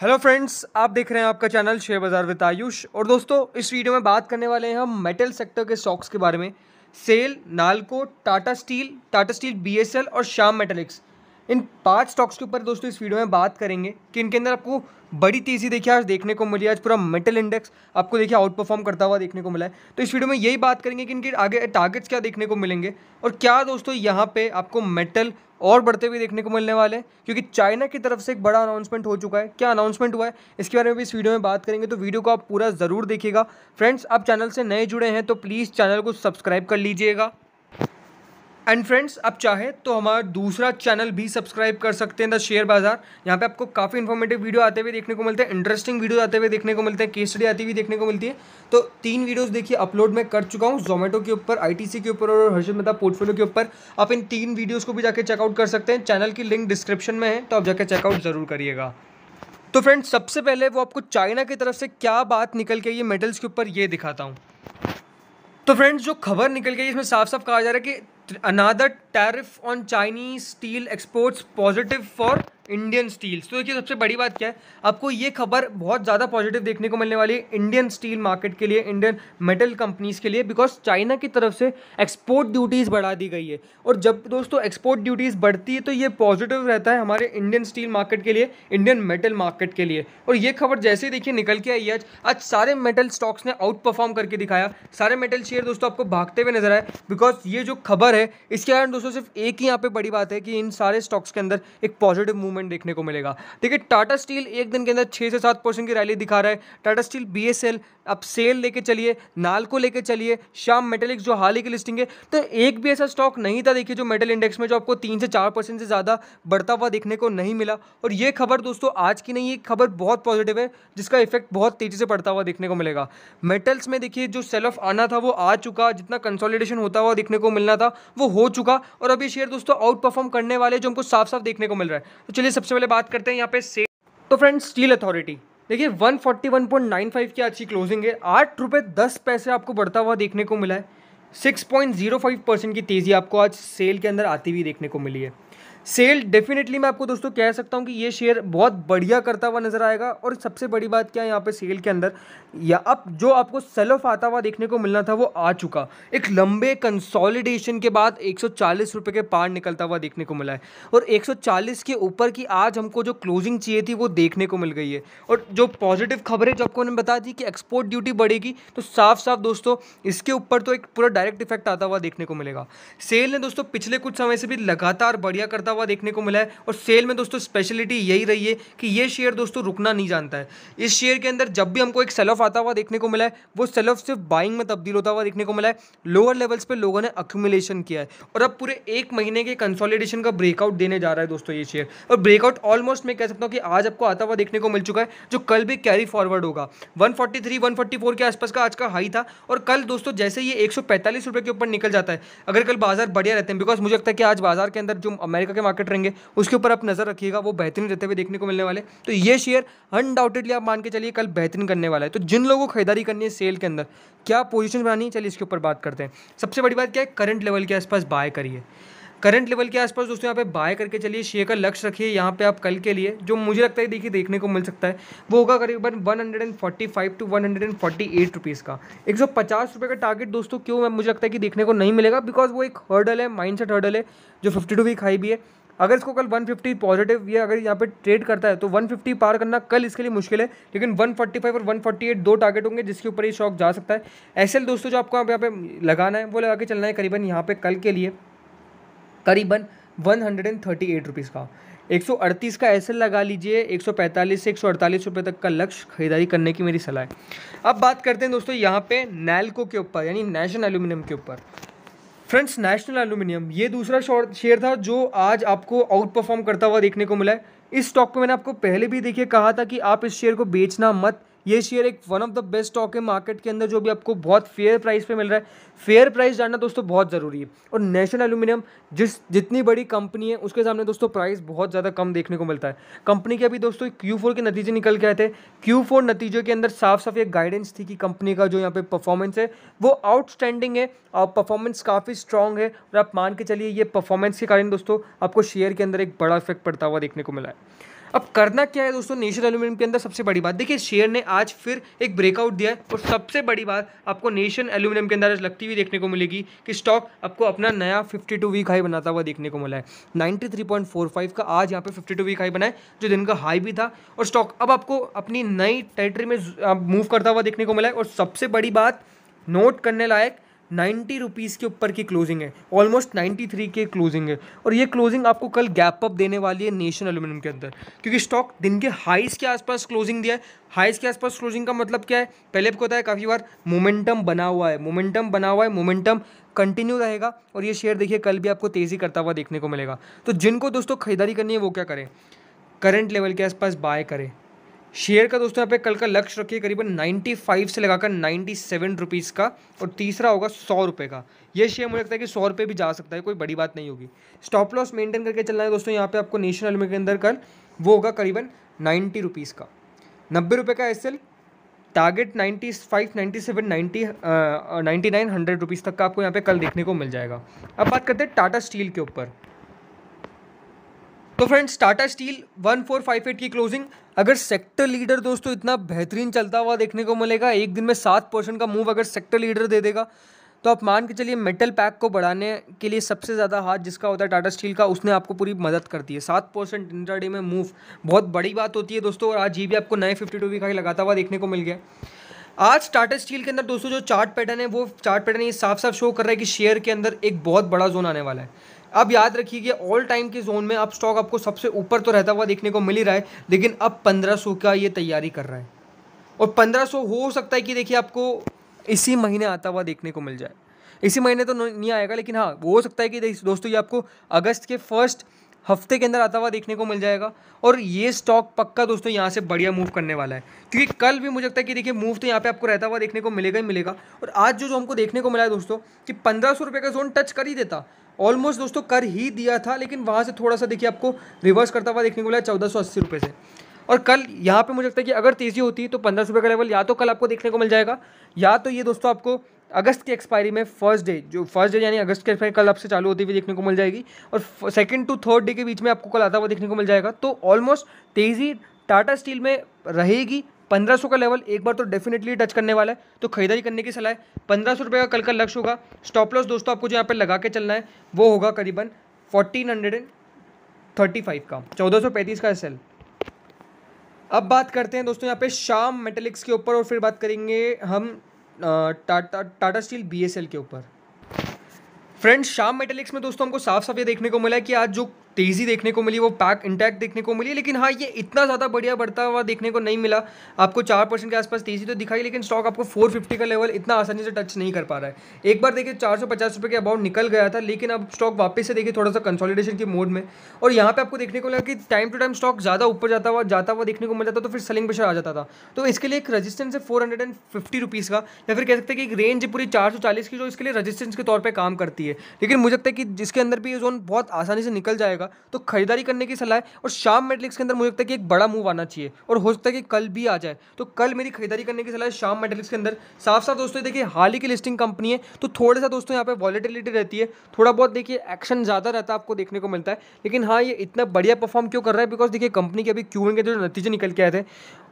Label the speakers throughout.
Speaker 1: hello friends आप देख रहे हैं आपका चैनल शेयर बाज़ार विद आयुष और दोस्तों इस वीडियो में बात करने वाले हैं हम मेटल सेक्टर के स्टॉक्स के बारे में SAIL NALCO Tata Steel Tata Steel BSL और श्याम मेटेलिक्स इन पांच स्टॉक्स के ऊपर दोस्तों इस वीडियो में बात करेंगे कि इनके अंदर आपको बड़ी तेज़ी देखिए आज देखने को मिली आज पूरा मेटल इंडेक्स आपको देखिए आउट परफॉर्म करता हुआ देखने को मिला है तो इस वीडियो में यही बात करेंगे कि इनके आगे टारगेट्स क्या देखने को मिलेंगे और क्या दोस्तों यहाँ पे आपको मेटल और बढ़ते हुए देखने को मिलने वाले हैं क्योंकि चाइना की तरफ से एक बड़ा अनाउंसमेंट हो चुका है क्या अनाउंसमेंट हुआ है इसके बारे में भी इस वीडियो में बात करेंगे तो वीडियो को आप पूरा ज़रूर देखिएगा फ्रेंड्स आप चैनल से नए जुड़े हैं तो प्लीज़ चैनल को सब्सक्राइब कर लीजिएगा एंड फ्रेंड्स आप चाहे तो हमारा दूसरा चैनल भी सब्सक्राइब कर सकते हैं द शेयर बाजार यहाँ पे आपको काफ़ी इन्फॉर्मेटिव वीडियो आते हुए देखने को मिलते हैं इंटरेस्टिंग वीडियो आते हुए देखने को मिलते हैं केस स्टडी आती हुई देखने को मिलती है तो तीन वीडियोस देखिए अपलोड मैं कर चुका हूँ जोमेटो के ऊपर आई के ऊपर और हर्षद मेहता पोर्टफोलियो के ऊपर आप इन तीन वीडियोज़ को भी जाकर चेकआउट कर सकते हैं चैनल की लिंक डिस्क्रिप्शन में है तो आप जाकर चेकआउट ज़रूर करिएगा तो फ्रेंड्स सबसे पहले वो आपको चाइना की तरफ से क्या बात निकल के ये मेडल्स के ऊपर ये दिखाता हूँ तो फ्रेंड्स जो खबर निकल गई इसमें साफ साफ कहा जा रहा है कि another tariff on Chinese steel exports positive for Indian steels तो देखिए सबसे बड़ी बात क्या है आपको ये खबर बहुत ज़्यादा पॉजिटिव देखने को मिलने वाली है इंडियन स्टील मार्केट के लिए इंडियन मेटल कंपनीज़ के लिए बिकॉज चाइना की तरफ से एक्सपोर्ट ड्यूटीज़ बढ़ा दी गई है और जब दोस्तों एक्सपोर्ट ड्यूटीज़ बढ़ती है तो ये पॉजिटिव रहता है हमारे इंडियन स्टील मार्केट के लिए इंडियन मेटल मार्केट के लिए और ये खबर जैसे ही देखिए निकल के आई आज आज सारे मेटल स्टॉक्स ने आउट परफॉर्म करके दिखाया सारे मेटल शेयर दोस्तों आपको भागते हुए नजर आए बिकॉज ये जो खबर है इसके कारण दोस्तों सिर्फ एक ही यहाँ पे बड़ी बात है कि इन सारे स्टॉक्स के अंदर एक पॉजिटिव मूवमेंट मूवमेंट देखने को मिलेगा देखिए टाटा स्टील एक दिन के अंदर छः से सात परसेंट की रैली दिखा रहा है Tata steel B S L अब सेल लेके चलिए नाल को लेके चलिए शाम मेटेलिक्स जो हाल ही की लिस्टिंग है तो एक भी ऐसा स्टॉक नहीं था देखिए जो मेटल इंडेक्स में जो आपको तीन से चार परसेंट से ज़्यादा बढ़ता हुआ देखने को नहीं मिला और ये खबर दोस्तों आज की नहीं ये खबर बहुत पॉजिटिव है जिसका इफेक्ट बहुत तेज़ी से पड़ता हुआ देखने को मिलेगा मेटल्स में देखिए जो सेल ऑफ आना था वो आ चुका जितना कंसोलिडेशन होता हुआ देखने को मिलना था वो हो चुका और अभी शेयर दोस्तों आउट परफॉर्म करने वाले जो हमको साफ साफ देखने को मिल रहा है तो चलिए चलिए सबसे पहले बात करते हैं यहाँ पे से तो फ्रेंड्स स्टील अथॉरिटी देखिए 141.95 की अच्छी क्लोजिंग है आठ रुपये दस पैसे आपको बढ़ता हुआ देखने को मिला है 6.05 परसेंट की तेज़ी आपको आज सेल के अंदर आती हुई देखने को मिली है सेल डेफिनेटली मैं आपको दोस्तों कह सकता हूँ कि ये शेयर बहुत बढ़िया करता हुआ नज़र आएगा और सबसे बड़ी बात क्या है यहाँ पे सेल के अंदर या अब जो आपको सेल ऑफ आता हुआ देखने को मिलना था वो आ चुका एक लंबे कंसोलिडेशन के बाद एक रुपए के पार निकलता हुआ देखने को मिला है और एक के ऊपर की आज हमको जो क्लोजिंग चाहिए थी वो देखने को मिल गई है और जो पॉजिटिव खबर है जो आपको उन्होंने बता दी कि एक्सपोर्ट ड्यूटी बढ़ेगी तो साफ साफ दोस्तों इसके ऊपर तो एक पूरा डायरेक्ट इफेक्ट आता हुआ देखने को मिलेगा सेल ने दोस्तों पिछले कुछ समय से भी लगातार बढ़िया करता हुआ देखने को मिला है और सेल में दोस्तों स्पेशलिटी यही रही है कि ये शेयर दोस्तों रुकना नहीं जानता है इस शेयर के अंदर जब भी हमको एक सेल ऑफ आता हुआ देखने को मिला है वो सेल ऑफ सिर्फ बाइंग में तब्दील होता हुआ देखने को मिला है लोअर लेवल्स पर लोगों ने अक्यूमिलेशन किया है और अब पूरे एक महीने के कंसोलिडेशन का ब्रेकआउट देने जा रहा है दोस्तों ये शेयर और ब्रेकआउट ऑलमोस्ट मैं कह सकता हूँ कि आज आपको आता हुआ देखने को मिल चुका है जो कल भी कैरी फॉरवर्ड होगा वन फोर्टी के आसपास का आज का हाई था और कल दोस्तों जैसे ये एक के ऊपर निकल जाता है अगर कल बाजार बढ़िया रहते हैं बिकॉज मुझे लगता है कि आज बाजार के अंदर जो अमेरिका के मार्केट रहेंगे उसके ऊपर आप नज़र रखिएगा वो बेहतरीन रहते हुए देखने को मिलने वाले तो ये शेयर अनडाउटेडली आप मान के चलिए कल बेहतरीन करने वाला है तो जिन लोगों को खरीदारी करनी है सेल के अंदर क्या पोजिशन बनानी है चलिए इसके ऊपर बात करते हैं सबसे बड़ी बात क्या है करंट लेवल के आसपास बाय करिए करंट लेवल के आसपास दोस्तों यहाँ पे बाय करके चलिए शेयर का लक्ष्य रखिए यहाँ पे आप कल के लिए जो मुझे लगता है देखिए देखने को मिल सकता है वो होगा करीबन one hundred and forty five to one hundred and forty eight rupees का एक सौ पचास रुपये का टारगेट दोस्तों क्यों मुझे लगता है कि देखने को नहीं मिलेगा बिकॉज वो एक हर्डल है माइंड सेट हर्डल है जो फिफ्टी टू हाई भी है अगर इसको कल 150 पॉजिटिव या अगर यहाँ पे ट्रेड करता है तो 150 पार करना कल इसके लिए मुश्किल है लेकिन 145 और 148 दो टारगेट होंगे जिसके ऊपर ये स्टॉक जा सकता है एसएल दोस्तों जो आपको यहाँ पे लगाना है वो लगा के चलना है करीबन यहाँ पे कल के लिए करीबन one hundred and thirty eight rupees का एक सौ अड़तीस का ऐसे लगा लीजिए एक सौ पैंतालीस से एक सौ अड़तालीस रुपये तक का लक्ष्य खरीदारी करने की मेरी सलाह है अब बात करते हैं दोस्तों यहाँ पे नैलको के ऊपर यानी नेशनल एल्यूमिनियम के ऊपर फ्रेंड्स नेशनल एल्यूमिनियम ये दूसरा शेयर था जो आज आपको आउट परफॉर्म करता हुआ देखने को मिला है इस स्टॉक को मैंने आपको पहले भी देखिए कहा था कि आप इस शेयर को बेचना मत ये शेयर एक one of the best stock है मार्केट के अंदर जो भी आपको बहुत फेयर प्राइस पे मिल रहा है फेयर प्राइस जानना दोस्तों बहुत ज़रूरी है और नेशनल एल्यूमिनियम जिस जितनी बड़ी कंपनी है उसके सामने दोस्तों प्राइस बहुत ज़्यादा कम देखने को मिलता है कंपनी के अभी दोस्तों क्यू के नतीजे निकल के आए थे क्यू नतीजों के अंदर साफ साफ एक गाइडेंस थी कि कंपनी का जो यहाँ पे परफॉर्मेंस है वो आउटस्टैंडिंग है और परफॉर्मेंस काफ़ी स्ट्रॉन्ग है और आप मान के चलिए ये परफॉर्मेंस के कारण दोस्तों आपको शेयर के अंदर एक बड़ा इफेक्ट पड़ता हुआ देखने को मिला है अब करना क्या है दोस्तों नेशनल एल्यूमिनियम के अंदर सबसे बड़ी बात देखिए शेयर ने आज फिर एक ब्रेकआउट दिया है और सबसे बड़ी बात आपको नेशन एल्यूमिनियम के अंदर लगती हुई देखने को मिलेगी कि स्टॉक आपको अपना नया 52 वीक हाई बनाता हुआ देखने को मिला है 93.45 का आज यहाँ पे 52 वीक हाई बनाए जो दिन का हाई भी था और स्टॉक अब आपको अपनी नई टेरिटरी में मूव करता हुआ देखने को मिला है और सबसे बड़ी बात नोट करने लायक नाइन्टी रुपीज़ के ऊपर की क्लोजिंग है ऑलमोस्ट नाइन्टी थ्री के क्लोजिंग है और ये क्लोजिंग आपको कल गैप अप देने वाली है नेशन एलुमिनियम के अंदर क्योंकि स्टॉक दिन के हाइस के आसपास क्लोजिंग दिया है हाइस के आसपास क्लोजिंग का मतलब क्या है पहले आपको पता है काफ़ी बार मोमेंटम बना हुआ है मोमेंटम बना हुआ है मोमेंटम कंटिन्यू रहेगा और ये शेयर देखिए कल भी आपको तेज़ी करता हुआ देखने को मिलेगा तो जिनको दोस्तों खरीदारी करनी है वो क्या करें करंट लेवल के आसपास बाय करें शेयर का दोस्तों यहाँ पे कल का लक्ष्य रखिए करीबन 95 से लगाकर 97 रुपीज़ का और तीसरा होगा सौ रुपये का ये शेयर मुझे लगता है कि सौ रुपये भी जा सकता है कोई बड़ी बात नहीं होगी स्टॉप लॉस मेंटेन करके चलना है दोस्तों यहाँ पे आपको नेशनल में के अंदर कल वो होगा करीबन नाइन्टी रुपीज़ का नब्बे रुपये का एस target ninety five ninety seven ninety ninety nine hundred rupees तक का आपको यहाँ पे कल देखने को मिल जाएगा अब बात करते हैं टाटा स्टील के ऊपर तो फ्रेंड्स टाटा स्टील 1458 की क्लोजिंग अगर सेक्टर लीडर दोस्तों इतना बेहतरीन चलता हुआ देखने को मिलेगा एक दिन में सात परसेंट का मूव अगर सेक्टर लीडर दे देगा तो आप मान के चलिए मेटल पैक को बढ़ाने के लिए सबसे ज़्यादा हाथ जिसका होता है टाटा स्टील का उसने आपको पूरी मदद कर दी है सात परसेंट इंटरडे में मूव बहुत बड़ी बात होती है दोस्तों और आज ये भी आपको नए फिफ्टी टू का लगाता हुआ देखने को मिल गया आज टाटा स्टील के अंदर दोस्तों जो चार्ट पैटर्न है वो चार्ट पैटर्न ये साफ साफ शो कर रहा है कि शेयर के अंदर एक बहुत बड़ा जोन आने वाला है अब याद रखिए ऑल टाइम के जोन में अब स्टॉक आपको सबसे ऊपर तो रहता हुआ देखने को मिल ही रहा है लेकिन अब 1500 का ये तैयारी कर रहा है और 1500 हो सकता है कि देखिए आपको इसी महीने आता हुआ देखने को मिल जाए इसी महीने तो नहीं आएगा लेकिन हाँ हो सकता है कि दोस्तों ये आपको अगस्त के फर्स्ट हफ्ते के अंदर आता हुआ देखने को मिल जाएगा और ये स्टॉक पक्का दोस्तों यहाँ से बढ़िया मूव करने वाला है क्योंकि कल भी मुझे लगता है कि देखिए मूव तो यहाँ पे आपको रहता हुआ देखने को मिलेगा ही मिलेगा और आज जो जो हमको देखने को मिला है दोस्तों कि पंद्रह सौ रुपये का जोन टच कर ही देता ऑलमोस्ट दोस्तों कर ही दिया था लेकिन वहाँ से थोड़ा सा देखिए आपको रिवर्स करता हुआ देखने को मिला चौदह सौ अस्सी रुपये से और कल यहाँ पे मुझे लगता है कि अगर तेज़ी होती तो पंद्रह सौ रुपये का लेवल या तो कल आपको देखने को मिल जाएगा या तो ये दोस्तों आपको अगस्त की एक्सपायरी में फर्स्ट डे जो फर्स्ट डे यानी अगस्त की एक्सपायरी कल आपसे चालू होती हुई देखने को मिल जाएगी और सेकंड टू थर्ड डे के बीच में आपको कल आता हुआ देखने को मिल जाएगा तो ऑलमोस्ट तेज़ी टाटा स्टील में रहेगी सौ का लेवल एक बार तो डेफिनेटली टच करने वाला है तो खरीदारी करने की सलाह पंद्रह सौ रुपये का कल का लक्ष्य होगा स्टॉप लॉस दोस्तों आपको जो यहाँ पर लगा के चलना है वो होगा करीबन fourteen hundred and thirty five का चौदह सौ पैंतीस का सेल अब बात करते हैं दोस्तों यहाँ पे शाम मेटेलिक्स के ऊपर और फिर बात करेंगे हम टाटा टाटा स्टील बी के ऊपर फ्रेंड्स शाम मेटेलिक्स में दोस्तों हमको साफ साफ ये देखने को मिला है कि आज जो तेज़ी देखने को मिली वो पैक इंटैक्ट देखने को मिली लेकिन हाँ ये इतना ज़्यादा बढ़िया बढ़ता हुआ देखने को नहीं मिला आपको चार परसेंट के आसपास तेज़ी तो दिखाई लेकिन स्टॉक आपको फोर फिफ्टी का लेवल इतना आसानी से टच नहीं कर पा रहा है एक बार देखिए चार सौ पचास रुपये के अबाउट निकल गया था लेकिन अब स्टॉक वापस से देखिए थोड़ा सा कंसोलिडेशन के मोड में और यहाँ पर आपको देखने को लगा कि टाइम टू टाइम स्टॉक ज़्यादा ऊपर जाता हुआ जाता हुआ देखने को मिल जाता तो फिर सेलिंग प्रेशर आ जाता था तो इसके लिए एक रजिस्टेंस है four hundred and fifty rupees का या फिर कह सकते हैं कि एक रेंज पूरी चार सौ चालीस की जो इसके लिए रजिस्टेंस के तौर पर काम करती है लेकिन मुझे लगता है कि जिसके अंदर भी ये जोन बहुत आसानी से निकल जाएगा होगा तो खरीदारी करने की सलाह है और शाम मेटलिक्स के अंदर मुझे लगता है कि एक बड़ा मूव आना चाहिए और हो सकता है कि कल भी आ जाए तो कल मेरी खरीदारी करने की सलाह है शाम मेटलिक्स के अंदर साफ साफ दोस्तों देखिए हाल ही की लिस्टिंग कंपनी है तो थोड़ा सा दोस्तों यहाँ पर वॉलीटिलिटी रहती है थोड़ा बहुत देखिए एक्शन ज़्यादा रहता है आपको देखने को मिलता है लेकिन हाँ ये इतना बढ़िया परफॉर्म क्यों कर रहा है बिकॉज देखिए कंपनी के अभी क्यू के जो नतीजे निकल के आए थे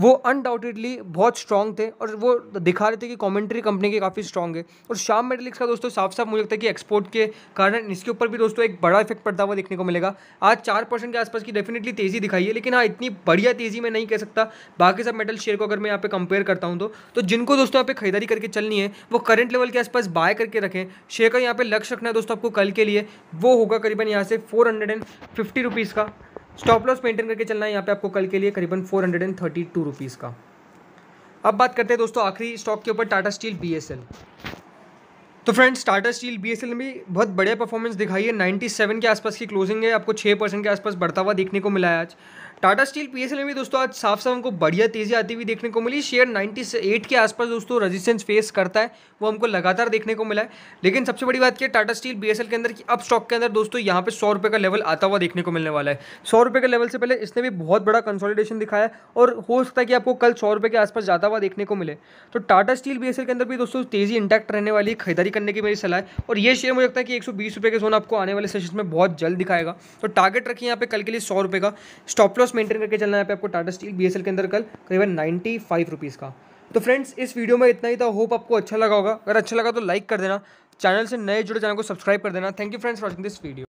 Speaker 1: वो अनडाउटेडली बहुत स्ट्रॉन्ग थे और वो दिखा रहे थे कि कॉमेंट्री कंपनी के काफ़ी स्ट्रॉन्ग है और शाम मेटलिक्स का दोस्तों साफ साफ मुझे लगता है कि एक्सपोर्ट के कारण इसके ऊपर भी दोस्तों एक बड़ा इफेक्ट पड़ता हुआ देखने को मिलेगा आज चार परसेंट के आसपास की डेफिनेटली तेज़ी दिखाई है लेकिन हाँ इतनी बढ़िया तेज़ी में नहीं कह सकता बाकी सब मेटल शेयर को अगर मैं यहाँ पे कंपेयर करता हूँ तो, तो जिनको दोस्तों यहाँ पे खरीदारी करके चलनी है वो करंट लेवल के आसपास बाय करके रखें शेयर का यहाँ पर लक्ष्य रखना है दोस्तों आपको कल के लिए वो होगा करीबन यहाँ से four hundred and fifty rupees का स्टॉप लॉस मेंटेन करके चलना है यहाँ पे आपको कल के लिए करीबन four hundred and thirty two rupees का अब बात करते हैं दोस्तों आखिरी स्टॉक के ऊपर Tata steel B S L तो friends Tata steel B S L में बहुत बढ़िया परफॉर्मेंस दिखाई है सेवन के आसपास की क्लोजिंग है आपको छः परसेंट के आसपास बढ़ता हुआ देखने को मिला है आज टाटा स्टील पीएसएल में भी दोस्तों आज साफ साफ हमको बढ़िया तेजी आती हुई देखने को मिली शेयर 98 के आसपास दोस्तों रेजिस्टेंस फेस करता है वो हमको लगातार देखने को मिला है लेकिन सबसे बड़ी बात क्या टाटा स्टील बीएसएल के अंदर की अब स्टॉक के अंदर दोस्तों यहाँ पे सौ रुपये का लेवल आता हुआ देखने को मिलने वाला है सौ रुपये का लेवल से पहले इसने भी बहुत बड़ा कंसोलिडेशन दिखाया और हो सकता है कि आपको कल सौ के आसपास जाता हुआ देखने को मिले तो टाटा स्टील बीएसएल के अंदर भी दोस्तों तेजी इंटैक्ट रहने वाली है खरीदारी करने की मेरी सलाह और ये शेयर मुझे लगता है कि एक के जोन आपको आने वाले सेशन में बहुत जल्द दिखाएगा तो टारगेट रखिए यहाँ पे कल के लिए सौ का स्टॉप लॉस कॉस्ट मेंटेन करके चलना है आपको टाटा स्टील बी के अंदर कल करीबन नाइन्टी फाइव रुपीज़ का तो फ्रेंड्स इस वीडियो में इतना ही था होप आपको अच्छा लगा होगा अगर अच्छा लगा तो लाइक कर देना चैनल से नए जुड़े चैनल को सब्सक्राइब कर देना thank you friends watching this video